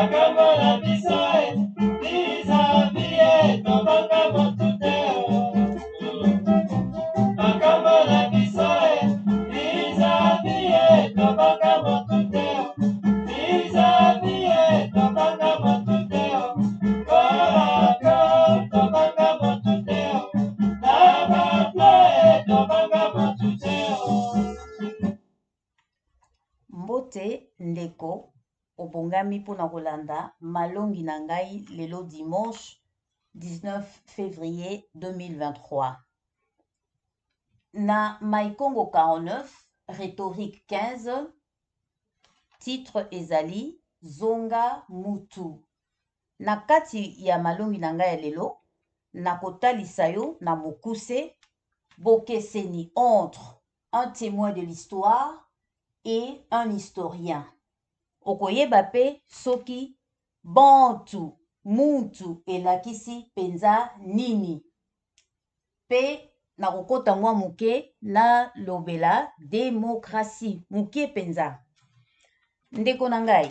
akambola biso bizabi ye tobanga motu te akambola biso bizabi ye tobanga motu te bizabi ye tobanga motu te kolaka tobanga motu te na bapla ye tobanga motu te mbote ndeko obongami mpona kolanda malongi Nangai, lelo dimanche 19 février 2023 na Maikongo 49 rhétorique 15 titre ezali zonga mutu na kati ya malongi na ngai ya lelo nakotalisa yo na mokuse bokeseni entre un témoin de l'histoire et un historien okoyeba mpe soki bantu muntu elakisi mpenza nini mpe na kokota mwa moke nalobela demokrasie moke mpenza ndeko na ngai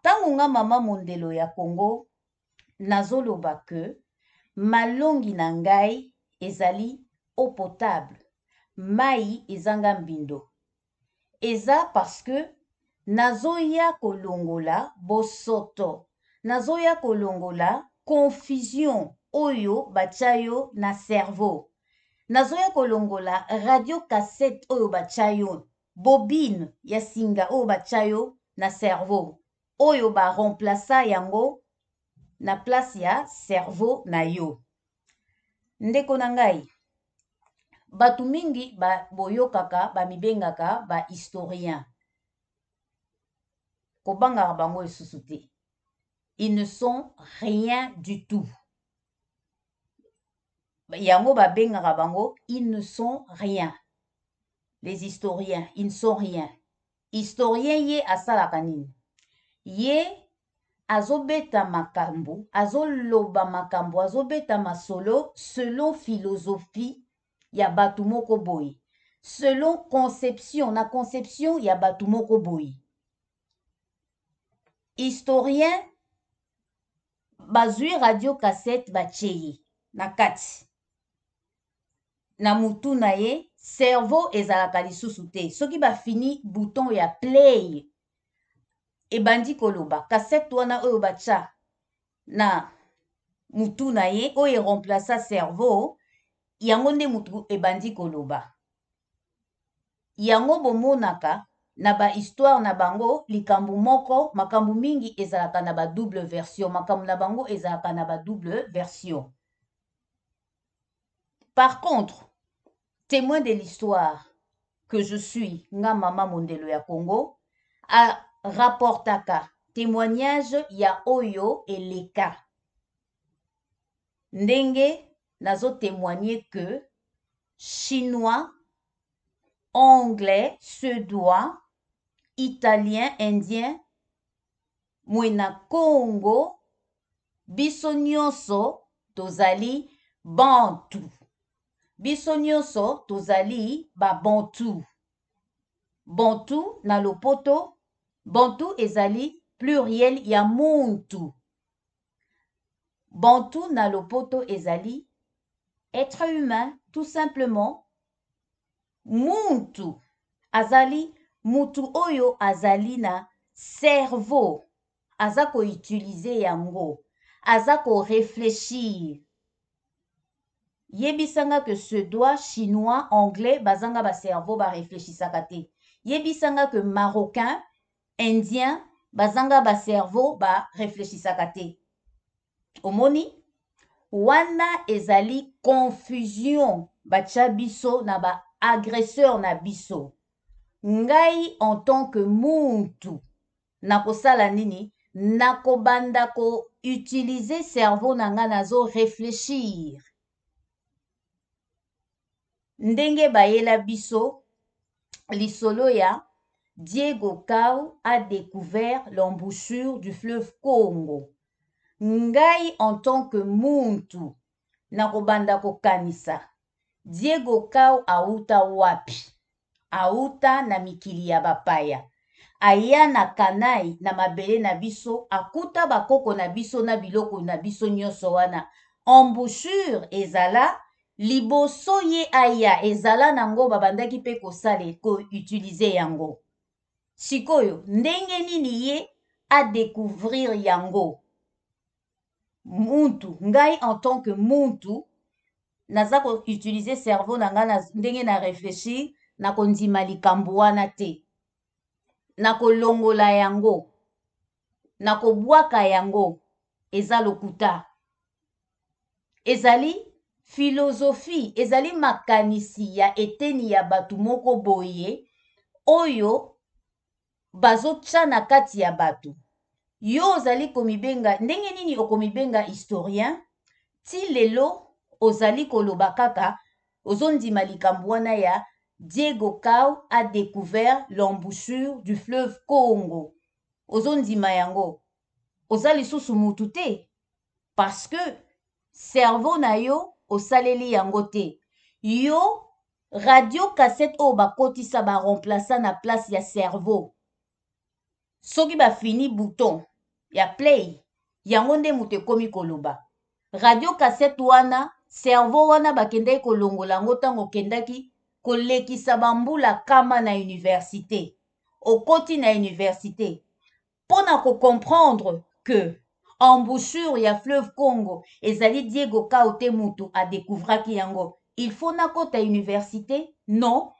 ntango nga mama mondelo ya congo nazoloba ke malongi na ngai ezali eau potable mai ezanga mbindo eza parce que nazoya kolongola bosoto nazoya kolongola confusion oyo batya yo na cerveau nazoya kolongola radio cassette oyo batya yo bobine ya singa oyo batya yo na cerveau oyo baremplaca yango na place ya cerveau na yo ndeko na ngai bato mingi boyokaka bamibengaka bahistorien Kobanga bango et ils ne sont rien du tout yango babengaka rabango, ils ne sont rien les historiens ils ne sont rien historien ye asalaka nini ye azobeta makambo azoloba makambo azobeta masolo selon philosophie ya bato moko boye selon conception na conception ya bato boye historien bazwi radio cassette batie ye na kati na motu na ye cerveau ezalaka lisusu te soki bafini bouton ya play ebandi koloba cassette wana oyo batya na motu na ye oyo eremplaça cerveau yango nde motu ebandi koloba yango bomonaka na ba histoire na bango likambu moko makambu mingi ezalaka na double version makambu na bango ezalaka na double version par contre témoin de l'histoire que je suis nga mama mondelo ya congo rapportaka témoignage ya oyo eleka ndenge nazo témoigner que chinois anglais se doit italien indien mwena congo biso tozali bantu biso tosali, tozali babantu bantu na bantu ezali pluriel ya bantu na ezali être humain tout simplement muntu azali motu oyo azali na cerveau aza koutilize yango aza koreflechir yebisanga ke sedois chinois anglais bazanga bacerveau bareflechisaka te yebisanga ke marocain indien bazanga bacerveau bareflechisaka te omoni wana ezali confusion batya biso na baagresseur na biso ngai en tant que muntu nakosala nini bandako, utiliser cerveau na réfléchir. réfléchir. ndenge bayela biso lisolo ya diego Kau a découvert l'embouchure du fleuve congo ngai en tant que muntu bandako kanisa, diego Kao outa wapi auta na mikili ya bapaya aya na kanai na mabele na biso akuta bakoko na biso na biloko na biso nyonso embouchure ezala liboso ye aya ezala nango ko sale ko utilize yango sikoyo ndenge niye a découvrir yango muntu ngai en tant que muntu naza utiliser cerveau na nga ndenge na réfléchir na kondima likambo wana te na kolongola yango na kobwaka yango eza lokuta ezali filozofi ezali makanisi ya eteni ya bato moko boye oyo bazotya na kati ya bato yo ozali komibenga ndenge nini okomibenga historien ti lelo ozali koloba kaka ozondima likambo wana ya Diego Cao a découvert l'embouchure du fleuve Congo. zones d'Imayango aux lisusu mutu te parce que cerveau na yo osaleli Yangote, Yo radio cassette sa ba remplaça na place ya cerveau soki fini bouton ya play Yangonde moute komi radio cassette wana cerveau wana bakendaki kolongola yango tango kendaki kolekisa la kama na université okoti na université qu'en nako comprendre que embouchure ya fleuve congo ezali diego mutu a qui ki yango il faut à université non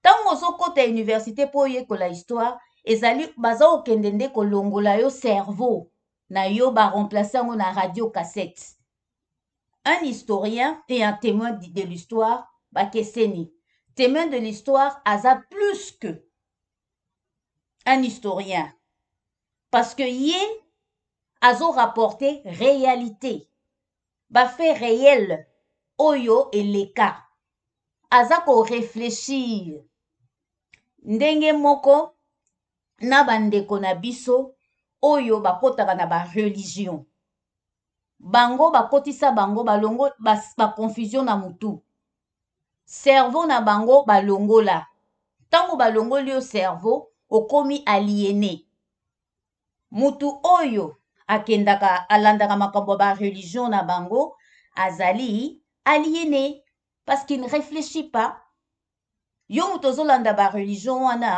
ntango l'université université ko la histoire ezali baza ko nde longola yo cerveau na yo remplacer yango na radio cassette un historien et un témoin de l'histoire bakeseni témoin de l'histoire, aza plus que un historien. Parce que yé, azo rapporté réalité. Ba fait réel, oyo et les cas. Aza ko réfléchir. Ndenge moko, na bandeko na biso, oyo bakotaka na ba religion. Bango bakotisa bango balongo ba, ba confusion na mutu. cerveau na bango balongola ntango balongoli yo cerveau okomi aliene motu oyo akendaka alandaka makambo ya bareligio na bango azali aliene parce qu'il ne réfléchit pas yo moto ozolanda bareligio wana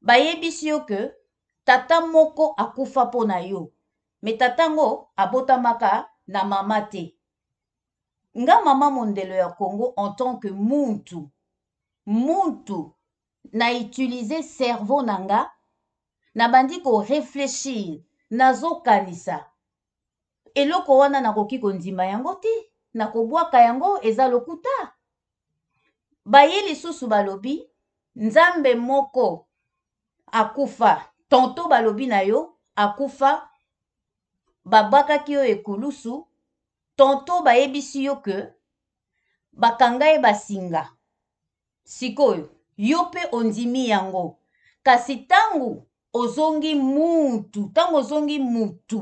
bayebisi yo ke tata moko akufa mpo na yo me tata ngo abotamaka na mama te nga mama mondelo ya congo en tant que muntu muntu nautilize cerveau na nga nabandi koreflechir nazokanisa eloko wana nakoki kondima yango te nakobwaka yango eza lokuta baye lisusu balobi nzambe moko akufa tonto balobi na yo akufa babwakaki oyo ekulusu tonto bayebisi yo ke bakanga ye basinga sikoyo yo mpe ondimi yango kasi ntango ozongi mutu ntango ozongi mutu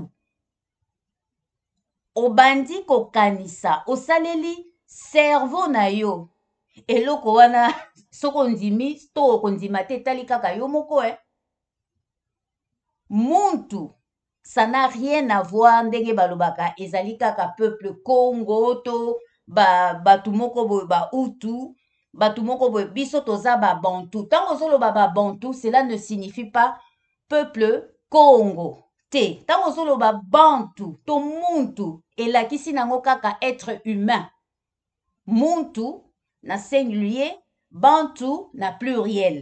obandi kokanisa osaleli servo na yo eloko wana soki ondimi to okondima te etali kaka yo moko e eh? muntu ça n'a rien à voir ndenge balobaka ezali kaka peuple congo to ba bo moko boye utu bo moko boye biso toza babantu ntango ozoloba bantu, cela ne signifie pas peuple congo te ntango ozoloba bantu to muntu elakisi nango kaka être humain muntu na singulier bantu na pluriel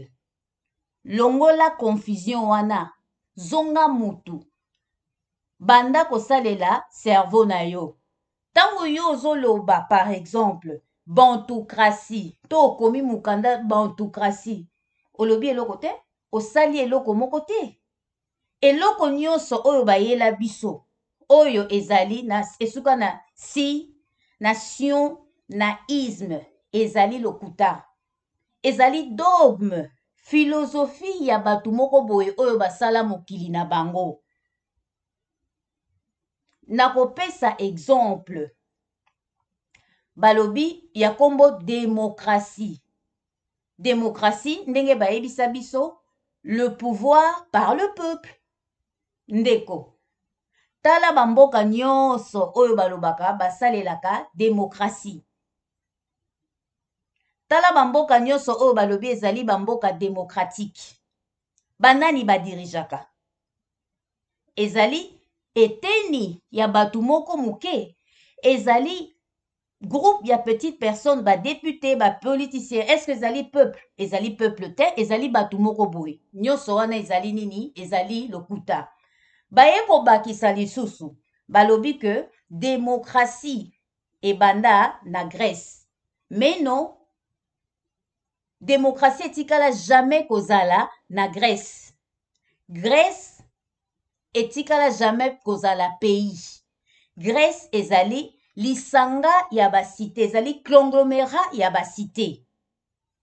longola confusion wana zonga mutu banda kosalela cerveau na yo ntango yo ozoloba par exemple bantokrasi to okomi mokanda bantokrasi olobi eloko te osali eloko moko te eloko nyonso oyo bayela biso oyo ezali na esuka na si na sion na isme ezali lokuta ezali dogme filosofi ya bato moko boye oyo basala mokili na bango nakopesa exemple balobi ya nkombo démocratie démocratie ndenge bayebisa biso le pouvoir par le peuple ndeko tala bamboka nyonso oyo balobaka basalelaka démocratie tala bamboka nyonso oyo balobi ezali bamboka démocratique banani badirigeaka ezali eteni ya bato moko muke ezali groupe ya petite personne ba politicien est ce que ezali peuple ezali peuple te ezali bato moko boye nyonso wana ezali nini ezali lokuta bayeko kobakisa lisusu balobi que démocratie banda na grèce mais non démocratie la jamais kozala na grèce grèce etikala jamais kozala pays grèce ezali lisanga ya basite ezali clonglomérat ya basite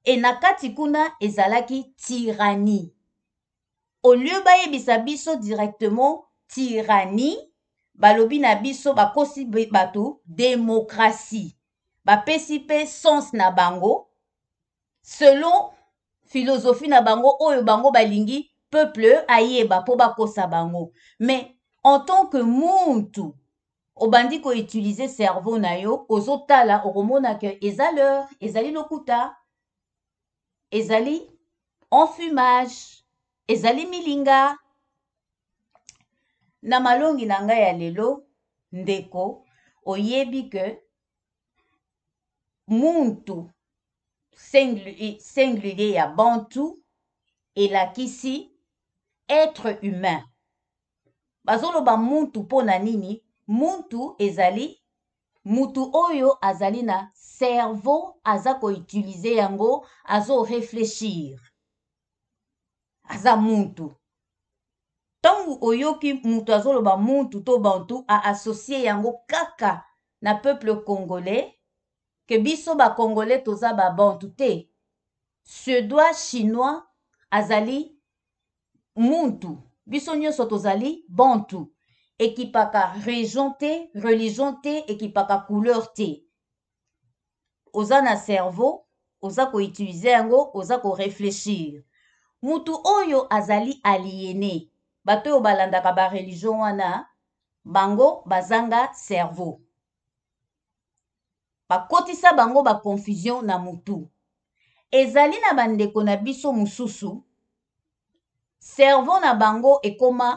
e na kati kuna ezalaki tiranie au lieu bayebisa biso directement tiranie balobi na biso bakosi bato démocratie bapesi mpe sens na bango selon philosophie na bango oyo bango balingi peuple ayeba po bakosa sabango mais en tant que muntu obandiko utiliser cerveau na yo ozotala okomona ke ezaleur, ezali lokuta ezali enfumage ezali milinga na malongi na ya lelo ndeko oyebi ke muntu singulier ya bantu elakisi être humain ba muntu ponanini, nini muntu ezali mutu oyo azali na cerveau aza utiliser yango azo réfléchir. aza muntu ki oyoki azolo ba muntu to bantu associé yango kaka na peuple congolais ke biso ba congolais toza ba Bantu te suédois chinois azali muntu biso nyonso tozali bantu ekipaka region te religion te ekipaka couleur te oza na cerveau oza koutilize yango oza koreflechir mutu oyo azali aliene bato oyo balandaka bareligio wana bango bazanga cerveau bakotisa bango baconfusion na mutu ezali na bandeko na biso mosusu cerveau na bango ekoma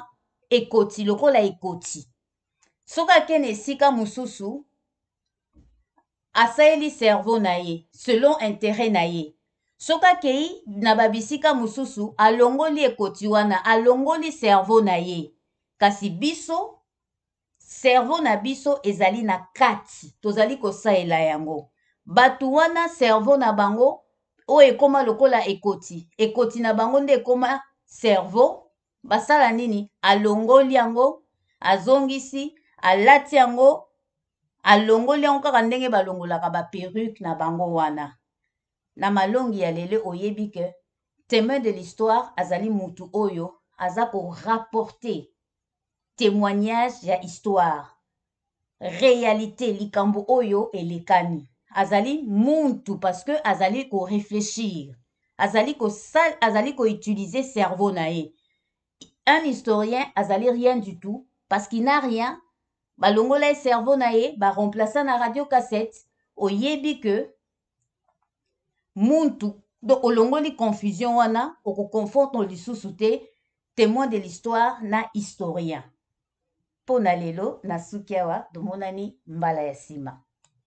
ekoti lokola ekoti soki ake na esika mosusu asaleli cerveau na ye selon intere na ye soki akei na babisika mosusu alongoli ekoti wana alongoli cerveau na ye kasi biso cerveau na biso ezali na kati tozali kosalela yango bato wana cerveau na bango oyo ekóma lokola ekoti ekoti na bango nde ekóma cerveau basala nini alongoli yango azongisi alati yango alongoli yango kaka ndenge balongolaka baperuke na bango wana na malongi ya lele oyebi ke témoin de l'histoire azali mutu oyo azako rapporter témoignage ya histoire réalité likambo oyo elekani azali muntu parce que azali réfléchir azali sal, azali utiliser cerveau nae un historien azali rien du tout parce qu'il n'a rien balongola ye cerveau nae ba remplaçant na radio cassette oyebi ke muntu donc olongoli confusion wana okoconfondre sous te témoin de l'histoire na historien ponalelo na lelo do monani mbala